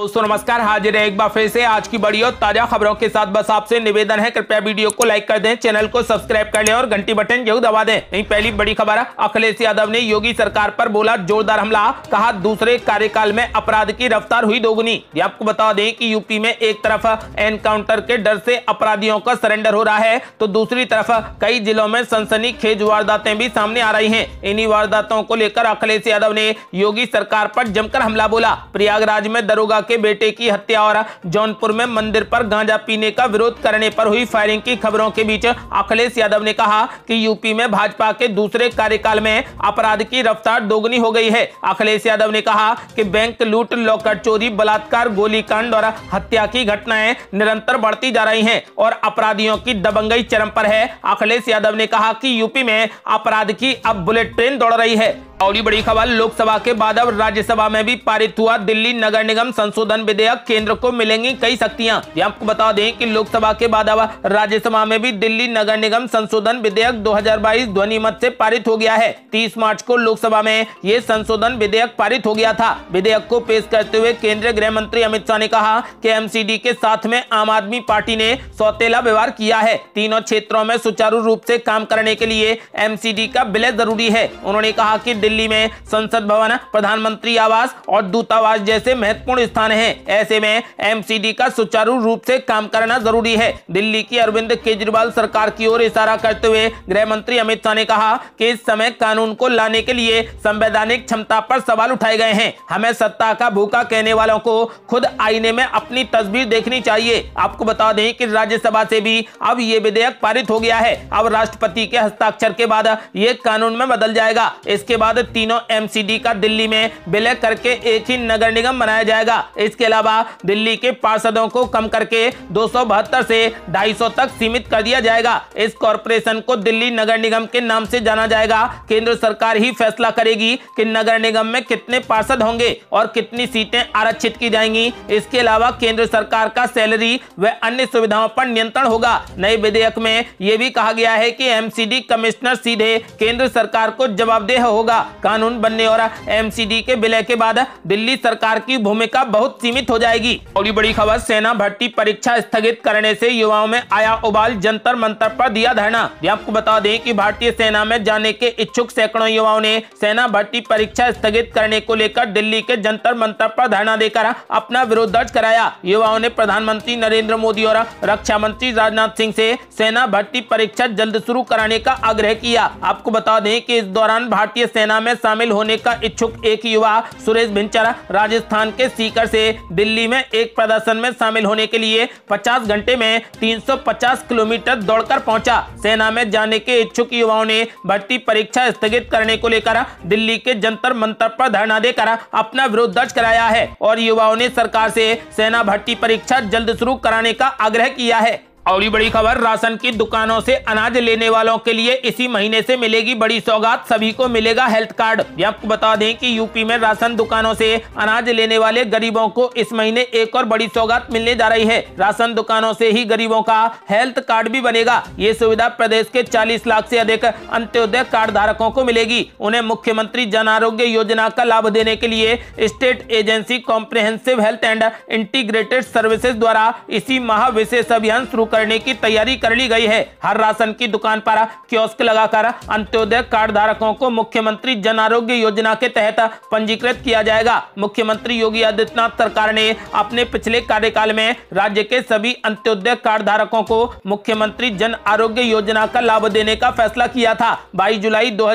दोस्तों नमस्कार हाजिर है एक बार फिर से आज की बड़ी और ताजा खबरों के साथ बस आपसे निवेदन है कृपया वीडियो को लाइक कर दें चैनल को सब्सक्राइब कर लें और घंटी बटन जरूर दबा दें नहीं पहली बड़ी खबर अखिलेश यादव ने योगी सरकार पर बोला जोरदार हमला कहा दूसरे कार्यकाल में अपराध की रफ्तार हुई दोगुनी आपको बता दें की यूपी में एक तरफ एनकाउंटर के डर से अपराधियों का सरेंडर हो रहा है तो दूसरी तरफ कई जिलों में सनसनी खेज वारदातें भी सामने आ रही है इन्हीं वारदातों को लेकर अखिलेश यादव ने योगी सरकार पर जमकर हमला बोला प्रयागराज में दरोगा के बेटे की हत्या और जौनपुर में मंदिर पर गांजा पीने का विरोध करने पर हुई फायरिंग की खबरों के बीच अखिलेश यादव ने कहा कि यूपी में भाजपा के दूसरे कार्यकाल में अपराध की रफ्तार दोगुनी हो गई है अखिलेश यादव ने कहा कि बैंक लूट लॉकर चोरी बलात्कार गोलीकांड और हत्या की घटनाएं निरंतर बढ़ती जा रही है और अपराधियों की दबंगई चरम पर है अखिलेश यादव ने कहा कि यूपी में अपराध की अब बुलेट ट्रेन दौड़ रही है और बड़ी खबर लोकसभा के बाद अब राज्यसभा में भी पारित हुआ दिल्ली नगर निगम संशोधन विधेयक केंद्र को मिलेंगी कई शक्तियाँ ये आपको बता दें कि लोकसभा के बाद अब राज्यसभा में भी दिल्ली नगर निगम संशोधन विधेयक 2022 ध्वनिमत से पारित हो गया है 30 मार्च को लोकसभा में ये संशोधन विधेयक पारित हो गया था विधेयक को पेश करते हुए केंद्रीय गृह मंत्री अमित शाह ने कहा की एम के साथ में आम आदमी पार्टी ने सौतेला व्यवहार किया है तीनों क्षेत्रों में सुचारू रूप ऐसी काम करने के लिए एम का विलय जरूरी है उन्होंने कहा की दिल्ली में संसद भवन प्रधानमंत्री आवास और दूतावास जैसे महत्वपूर्ण स्थान है ऐसे में एम का सुचारू रूप से काम करना जरूरी है दिल्ली की अरविंद केजरीवाल सरकार की ओर इशारा करते हुए गृह मंत्री अमित शाह ने कहा कि इस समय कानून को लाने के लिए संवैधानिक क्षमता पर सवाल उठाए गए हैं हमें सत्ता का भूखा कहने वालों को खुद आईने में अपनी तस्वीर देखनी चाहिए आपको बता दें कि राज्यसभा से भी अब ये विधेयक पारित हो गया है अब राष्ट्रपति के हस्ताक्षर के बाद ये कानून में बदल जाएगा इसके बाद बाद तीनों एमसीडी का दिल्ली में विलय करके एक ही नगर निगम बनाया जाएगा इसके अलावा दिल्ली के पार्षदों को कम करके दो से ढाई तक सीमित कर दिया जाएगा इस कॉरपोरेशन को दिल्ली नगर निगम के नाम से जाना जाएगा केंद्र सरकार ही फैसला करेगी कि नगर निगम में कितने पार्षद होंगे और कितनी सीटें आरक्षित की जाएंगी इसके अलावा केंद्र सरकार का सैलरी व अन्य सुविधाओं पर नियंत्रण होगा नए विधेयक में यह भी कहा गया है कि एमसीडी कमिश्नर सीधे केंद्र सरकार को जवाबदेह होगा कानून बनने और एमसीडी के विलय के बाद दिल्ली सरकार की भूमिका बहुत सीमित हो जाएगी और बड़ी खबर सेना भर्ती परीक्षा स्थगित करने से युवाओं में आया उबाल जंतर मंतर पर दिया धरना आपको बता दें कि भारतीय सेना में जाने के इच्छुक सैकड़ों युवाओं ने सेना भर्ती परीक्षा स्थगित करने को लेकर दिल्ली के जंतर मंतर पर धरना देकर अपना विरोध दर्ज कराया युवाओं ने प्रधानमंत्री नरेंद्र मोदी और रक्षा मंत्री राजनाथ सिंह से सेना भर्ती परीक्षा जल्द शुरू कराने का आग्रह किया आपको बता दें कि इस दौरान भारतीय सेना सेना में शामिल होने का इच्छुक एक युवा सुरेश भिंचरा राजस्थान के सीकर से दिल्ली में एक प्रदर्शन में शामिल होने के लिए 50 घंटे में 350 किलोमीटर दौड़कर पहुंचा सेना में जाने के इच्छुक युवाओं ने भर्ती परीक्षा स्थगित करने को लेकर दिल्ली के जंतर मंतर पर धरना देकर अपना विरोध दर्ज कराया है और युवाओं ने सरकार से सेना भर्ती परीक्षा जल्द शुरू कराने का आग्रह किया है और बड़ी खबर राशन की दुकानों से अनाज लेने वालों के लिए इसी महीने से मिलेगी बड़ी सौगात सभी को मिलेगा हेल्थ कार्ड आपको बता दें कि यूपी में राशन दुकानों से अनाज लेने वाले गरीबों को इस महीने एक और बड़ी सौगात मिलने जा रही है राशन दुकानों से ही गरीबों का हेल्थ कार्ड भी बनेगा ये सुविधा प्रदेश के चालीस लाख ऐसी अधिक अंत्योदय कार्ड धारकों को मिलेगी उन्हें मुख्यमंत्री जन आरोग्य योजना का लाभ देने के लिए state agency comprehensive health and integrated services द्वारा इसी माह विशेष अभियान शुरू करने की तैयारी कर ली गई है हर राशन की दुकान पर क्योस्क लगाकर अंत्योदय कार्ड धारकों को मुख्यमंत्री जन आरोग्य योजना के तहत पंजीकृत किया जाएगा मुख्यमंत्री योगी आदित्यनाथ सरकार ने अपने पिछले कार्यकाल में राज्य के सभी अंत्योदय कार्ड धारकों को मुख्यमंत्री जन आरोग्य योजना का लाभ देने का फैसला किया था बाईस जुलाई दो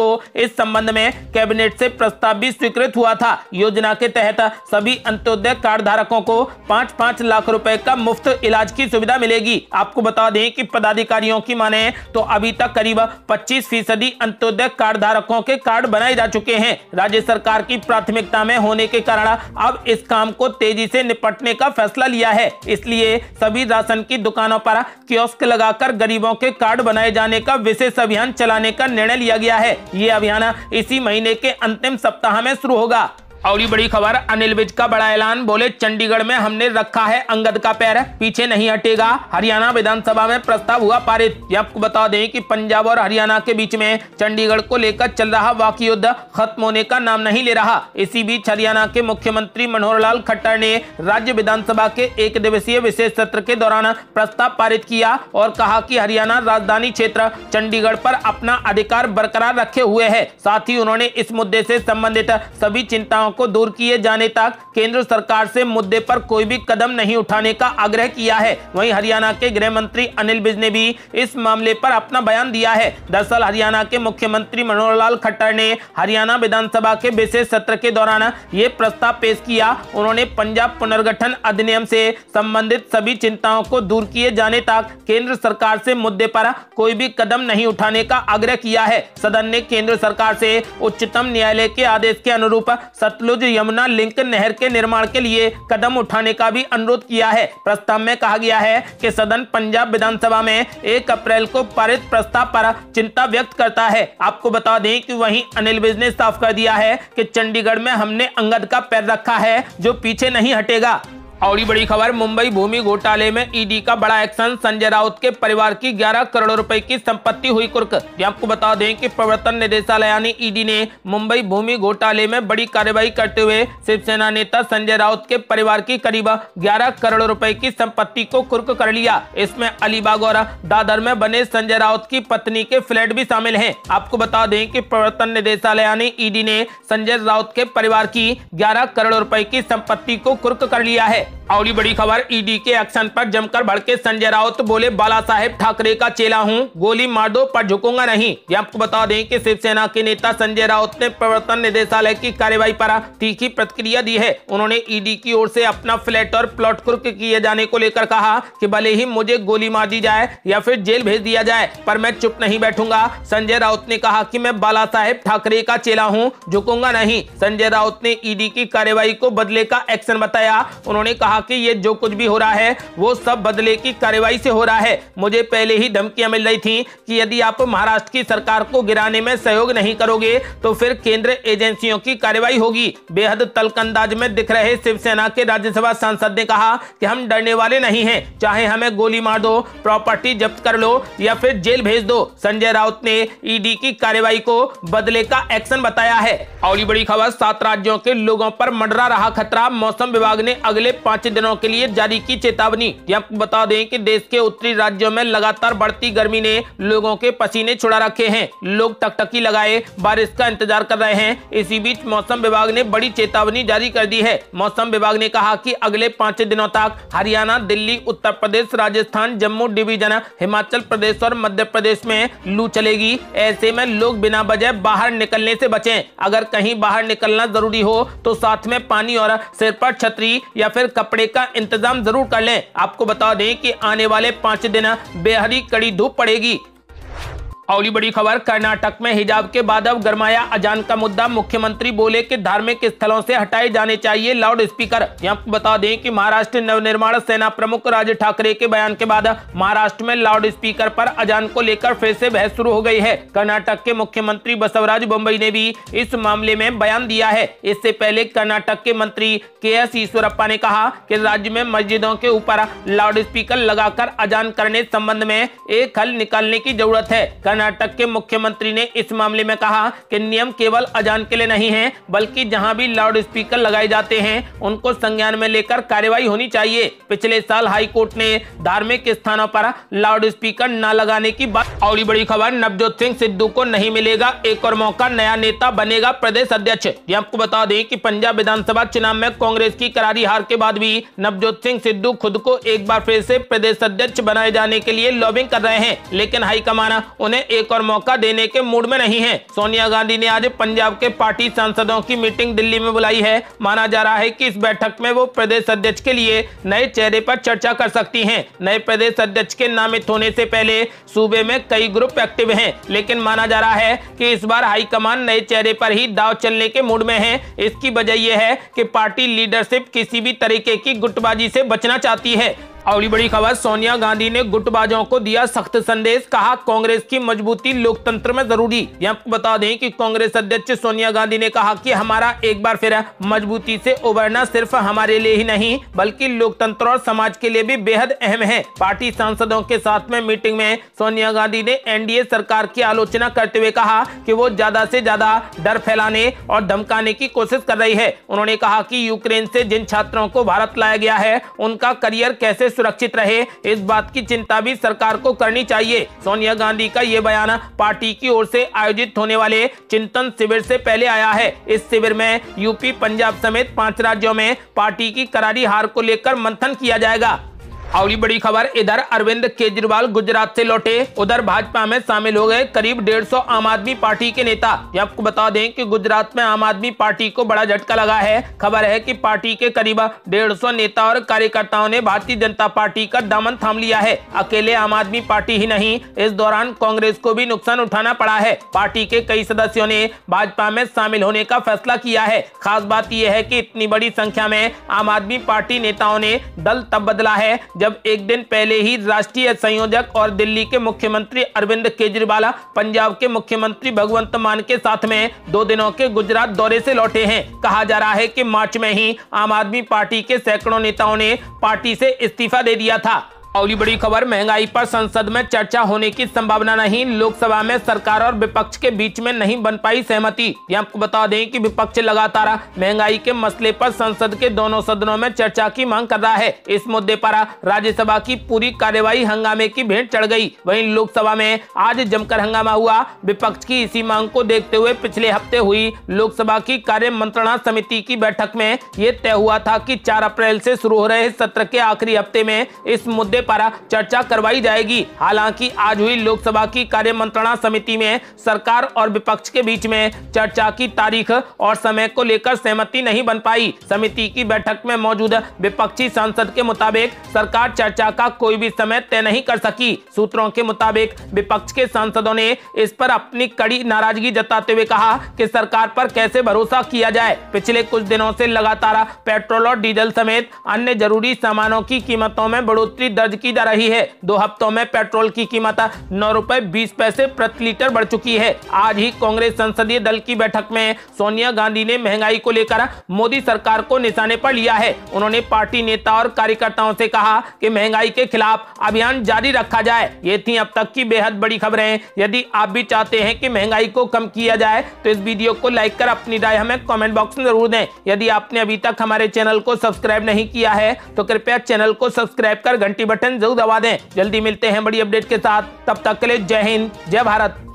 को इस संबंध में कैबिनेट से प्रस्ताव भी स्वीकृत हुआ था योजना के तहत सभी अंत्योदय कार्ड धारकों को पाँच पाँच लाख रुपए का मुफ्त इलाज की सुविधा मिलेगी मिलेगी आपको बता दें कि पदाधिकारियों की माने तो अभी तक करीब 25 फीसदी अंत्योदय कार्ड धारकों के कार्ड बनाए जा चुके हैं राज्य सरकार की प्राथमिकता में होने के कारण अब इस काम को तेजी से निपटने का फैसला लिया है इसलिए सभी राशन की दुकानों पर क्योस्क लगाकर गरीबों के कार्ड बनाए जाने का विशेष अभियान चलाने का निर्णय लिया गया है ये अभियान इसी महीने के अंतिम सप्ताह में शुरू होगा और बड़ी खबर अनिल विज का बड़ा ऐलान बोले चंडीगढ़ में हमने रखा है अंगद का पैर पीछे नहीं हटेगा हरियाणा विधानसभा में प्रस्ताव हुआ पारित ये आपको बता दें कि पंजाब और हरियाणा के बीच में चंडीगढ़ को लेकर चल रहा वाक युद्ध खत्म होने का नाम नहीं ले रहा इसी बीच हरियाणा के मुख्यमंत्री मनोहर लाल खट्टर ने राज्य विधानसभा के एक दिवसीय विशेष सत्र के दौरान प्रस्ताव पारित किया और कहा की हरियाणा राजधानी क्षेत्र चंडीगढ़ पर अपना अधिकार बरकरार रखे हुए है साथ ही उन्होंने इस मुद्दे से संबंधित सभी चिंताओं को दूर किए जाने तक केंद्र सरकार से मुद्दे पर कोई भी कदम नहीं उठाने का आग्रह किया है वहीं हरियाणा के गृह मंत्री अनिल विज ने भी इस मामले पर अपना बयान दिया है दरअसल हरियाणा के मुख्यमंत्री मनोहर लाल खट्टर ने हरियाणा विधानसभा के विशेष सत्र के दौरान ये प्रस्ताव पेश किया उन्होंने पंजाब पुनर्गठन अधिनियम से संबंधित सभी चिंताओं को दूर किए जाने तक केंद्र सरकार से मुद्दे पर कोई भी कदम नहीं उठाने का आग्रह किया है सदन ने केंद्र सरकार से उच्चतम न्यायालय के आदेश के अनुरूप सत्र सतलुज यमुना लिंक नहर के निर्माण के लिए कदम उठाने का भी अनुरोध किया है प्रस्ताव में कहा गया है कि सदन पंजाब विधानसभा में एक अप्रैल को पारित प्रस्ताव पर चिंता व्यक्त करता है आपको बता दें कि वहीं अनिल विज ने साफ कर दिया है कि चंडीगढ़ में हमने अंगद का पैर रखा है जो पीछे नहीं हटेगा और बड़ी खबर मुंबई भूमि घोटाले में ईडी e का बड़ा एक्शन संजय राउत के परिवार की 11 करोड़ रुपए की संपत्ति हुई कुर्क आपको बता दें कि प्रवर्तन निदेशालय यानी ईडी e ने मुंबई भूमि घोटाले में बड़ी कार्रवाई करते हुए शिवसेना नेता संजय राउत के परिवार की करीब ग्यारह करोड़ रूपए की संपत्ति को कुर्क कर लिया इसमें अलीबाग और दादर में बने संजय राउत की पत्नी के फ्लैट भी शामिल है आपको बता दें की प्रवर्तन निदेशालय यानी ईडी e ने संजय राउत के परिवार की ग्यारह करोड़ रूपए की संपत्ति को कुर्क कर लिया है it. अगली बड़ी खबर ईडी e के एक्शन पर जमकर भड़के संजय राउत बोले बाला साहेब ठाकरे का चेला हूं गोली मार दो पर झुकूंगा नहीं ये आपको बता दें कि शिवसेना के नेता संजय राउत ने प्रवर्तन निदेशालय की कार्यवाही पर तीखी प्रतिक्रिया दी है उन्होंने ईडी e की ओर से अपना फ्लैट और प्लॉट कुर्क किए जाने को लेकर कहा की भले ही मुझे गोली मार दी जाए या फिर जेल भेज दिया जाए पर मैं चुप नहीं बैठूंगा संजय राउत ने कहा की मैं बाला साहेब ठाकरे का चेला हूँ झुकूंगा नहीं संजय राउत ने ईडी e की कार्यवाही को बदले का एक्शन बताया उन्होंने कहा बाकी ये जो कुछ भी हो रहा है वो सब बदले की कार्रवाई से हो रहा है मुझे पहले ही धमकियां मिल रही थी कि यदि आप महाराष्ट्र की सरकार को गिराने में सहयोग नहीं करोगे तो फिर केंद्र एजेंसियों की कार्रवाई होगी बेहद अंदाज में दिख रहे शिवसेना के राज्यसभा सांसद ने कहा कि हम डरने वाले नहीं है चाहे हमें गोली मार दो प्रॉपर्टी जब्त कर लो या फिर जेल भेज दो संजय राउत ने ईडी की कार्रवाई को बदले का एक्शन बताया है और बड़ी खबर सात राज्यों के लोगों पर मंडरा रहा खतरा मौसम विभाग ने अगले पांच पांच दिनों के लिए जारी की चेतावनी आपको बता दें कि देश के उत्तरी राज्यों में लगातार बढ़ती गर्मी ने लोगों के पसीने छुड़ा रखे हैं लोग टकटकी लगाए बारिश का इंतजार कर रहे हैं इसी बीच मौसम विभाग ने बड़ी चेतावनी जारी कर दी है मौसम विभाग ने कहा की अगले पांच दिनों तक हरियाणा दिल्ली उत्तर प्रदेश राजस्थान जम्मू डिवीजन हिमाचल प्रदेश और मध्य प्रदेश में लू चलेगी ऐसे में लोग बिना बजे बाहर निकलने से बचें अगर कहीं बाहर निकलना जरूरी हो तो साथ में पानी और सिर पर छतरी या फिर कपड़े कपड़े का इंतजाम जरूर कर लें आपको बता दें कि आने वाले पांच दिन बेहद ही कड़ी धूप पड़ेगी अगली बड़ी खबर कर्नाटक में हिजाब के बाद अब गरमाया अजान का मुद्दा मुख्यमंत्री बोले कि धार्मिक स्थलों से हटाए जाने चाहिए लाउड स्पीकर आपको बता दें कि महाराष्ट्र नवनिर्माण सेना प्रमुख राज ठाकरे के बयान के बाद महाराष्ट्र में लाउड स्पीकर पर अजान को लेकर फिर से बहस शुरू हो गई है कर्नाटक के मुख्यमंत्री बसवराज बम्बई ने भी इस मामले में बयान दिया है इससे पहले कर्नाटक के मंत्री के एस ईश्वरप्पा ने कहा की राज्य में मस्जिदों के ऊपर लाउड स्पीकर लगाकर अजान करने संबंध में एक हल निकालने की जरूरत है कर्नाटक के मुख्यमंत्री ने इस मामले में कहा कि नियम केवल अजान के लिए नहीं है बल्कि जहां भी लाउड स्पीकर लगाए जाते हैं उनको संज्ञान में लेकर कार्यवाही होनी चाहिए पिछले साल हाईकोर्ट ने धार्मिक स्थानों पर लाउड स्पीकर न लगाने की बात और बड़ी खबर नवजोत सिंह सिद्धू को नहीं मिलेगा एक और मौका नया नेता बनेगा प्रदेश अध्यक्ष ये आपको बता दें की पंजाब विधानसभा चुनाव में कांग्रेस की करारी हार के बाद भी नवजोत सिंह सिद्धू खुद को एक बार फिर से प्रदेश अध्यक्ष बनाए जाने के लिए लॉबिंग कर रहे हैं लेकिन हाईकमान उन्हें एक और मौका देने के मूड में नहीं है सोनिया गांधी ने आज पंजाब के पार्टी सांसदों की मीटिंग दिल्ली में बुलाई है माना जा रहा है की इस बैठक में वो प्रदेश अध्यक्ष के लिए नए चेहरे पर चर्चा कर सकती है नए प्रदेश अध्यक्ष के नामित होने से पहले सूबे में कई ग्रुप एक्टिव है लेकिन माना जा रहा है की इस बार हाईकमान नए चेहरे पर ही दाव चलने के मूड में है इसकी वजह यह है की पार्टी लीडरशिप किसी भी तरीके की गुटबाजी से बचना चाहती है अगली बड़ी खबर सोनिया गांधी ने गुटबाजों को दिया सख्त संदेश कहा कांग्रेस की मजबूती लोकतंत्र में जरूरी ये आपको बता दें कि कांग्रेस अध्यक्ष सोनिया गांधी ने कहा कि हमारा एक बार फिर मजबूती से उबरना सिर्फ हमारे लिए ही नहीं बल्कि लोकतंत्र और समाज के लिए भी बेहद अहम है पार्टी सांसदों के साथ में मीटिंग में सोनिया गांधी ने एन सरकार की आलोचना करते हुए कहा की वो ज्यादा ऐसी ज्यादा डर फैलाने और धमकाने की कोशिश कर रही है उन्होंने कहा की यूक्रेन ऐसी जिन छात्रों को भारत लाया गया है उनका करियर कैसे सुरक्षित रहे इस बात की चिंता भी सरकार को करनी चाहिए सोनिया गांधी का ये बयान पार्टी की ओर से आयोजित होने वाले चिंतन शिविर से पहले आया है इस शिविर में यूपी पंजाब समेत पांच राज्यों में पार्टी की करारी हार को लेकर मंथन किया जाएगा अगली बड़ी खबर इधर अरविंद केजरीवाल गुजरात से लौटे उधर भाजपा में शामिल हो गए करीब डेढ़ सौ आम आदमी पार्टी के नेता ये आपको बता दें कि गुजरात में आम आदमी पार्टी को बड़ा झटका लगा है खबर है कि पार्टी के करीब डेढ़ सौ नेता और कार्यकर्ताओं ने भारतीय जनता पार्टी का दामन थाम लिया है अकेले आम आदमी पार्टी ही नहीं इस दौरान कांग्रेस को भी नुकसान उठाना पड़ा है पार्टी के कई सदस्यों ने भाजपा में शामिल होने का फैसला किया है खास बात यह है की इतनी बड़ी संख्या में आम आदमी पार्टी नेताओं ने दल तब बदला है जब एक दिन पहले ही राष्ट्रीय संयोजक और दिल्ली के मुख्यमंत्री अरविंद केजरीवाल पंजाब के मुख्यमंत्री भगवंत मान के साथ में दो दिनों के गुजरात दौरे से लौटे हैं कहा जा रहा है कि मार्च में ही आम आदमी पार्टी के सैकड़ों नेताओं ने पार्टी से इस्तीफा दे दिया था अगली बड़ी खबर महंगाई पर संसद में चर्चा होने की संभावना नहीं लोकसभा में सरकार और विपक्ष के बीच में नहीं बन पाई सहमति ये आपको बता दें कि विपक्ष लगातार महंगाई के मसले पर संसद के दोनों सदनों में चर्चा की मांग कर रहा है इस मुद्दे पर राज्यसभा की पूरी कार्यवाही हंगामे की भेंट चढ़ गई वहीं लोकसभा में आज जमकर हंगामा हुआ विपक्ष की इसी मांग को देखते हुए पिछले हफ्ते हुई लोकसभा की कार्य मंत्रणा समिति की बैठक में ये तय हुआ था की चार अप्रैल से शुरू हो रहे सत्र के आखिरी हफ्ते में इस मुद्दे पारा चर्चा करवाई जाएगी हालांकि आज हुई लोकसभा की कार्य मंत्रणा समिति में सरकार और विपक्ष के बीच में चर्चा की तारीख और समय को लेकर सहमति नहीं बन पाई समिति की बैठक में मौजूद विपक्षी सांसद के मुताबिक सरकार चर्चा का कोई भी समय तय नहीं कर सकी सूत्रों के मुताबिक विपक्ष के सांसदों ने इस पर अपनी कड़ी नाराजगी जताते हुए कहा कि सरकार पर कैसे भरोसा किया जाए पिछले कुछ दिनों से लगातार पेट्रोल और डीजल समेत अन्य जरूरी सामानों की कीमतों में बढ़ोतरी दर्ज दर्ज की जा रही है दो हफ्तों में पेट्रोल की कीमत नौ रूपए बीस पैसे प्रति लीटर बढ़ चुकी है आज ही कांग्रेस संसदीय दल की बैठक में सोनिया गांधी ने महंगाई को लेकर मोदी सरकार को निशाने पर लिया है उन्होंने पार्टी नेता और कार्यकर्ताओं से कहा कि महंगाई के खिलाफ अभियान जारी रखा जाए ये थी अब तक की बेहद बड़ी खबरें यदि आप भी चाहते हैं कि महंगाई को कम किया जाए तो इस वीडियो को लाइक कर अपनी राय हमें कमेंट बॉक्स में जरूर दें यदि आपने अभी तक हमारे चैनल को सब्सक्राइब नहीं किया है तो कृपया चैनल को सब्सक्राइब कर घंटी बटन बटन जरूर दबा दें जल्दी मिलते हैं बड़ी अपडेट के साथ तब तक के लिए जय हिंद जय भारत